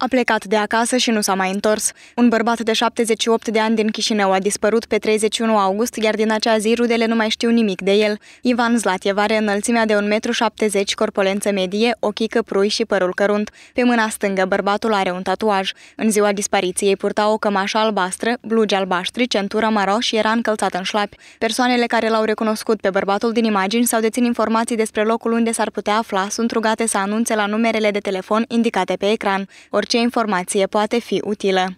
A plecat de acasă și nu s-a mai întors. Un bărbat de 78 de ani din Chișinău a dispărut pe 31 august, iar din acea zi rudele nu mai știu nimic de el. Ivan Zlatiev are înălțimea de 1,70 m, corpolență medie, ochii căprui și părul cărunt. Pe mâna stângă, bărbatul are un tatuaj. În ziua dispariției purta o cămașă albastră, blugi albaștri, centură maro și era încălțat în șlapi. Persoanele care l-au recunoscut pe bărbatul din imagini sau dețin informații despre locul unde s-ar putea afla sunt rugate să anunțe la numerele de telefon indicate pe ecran. Orice informație poate fi utilă.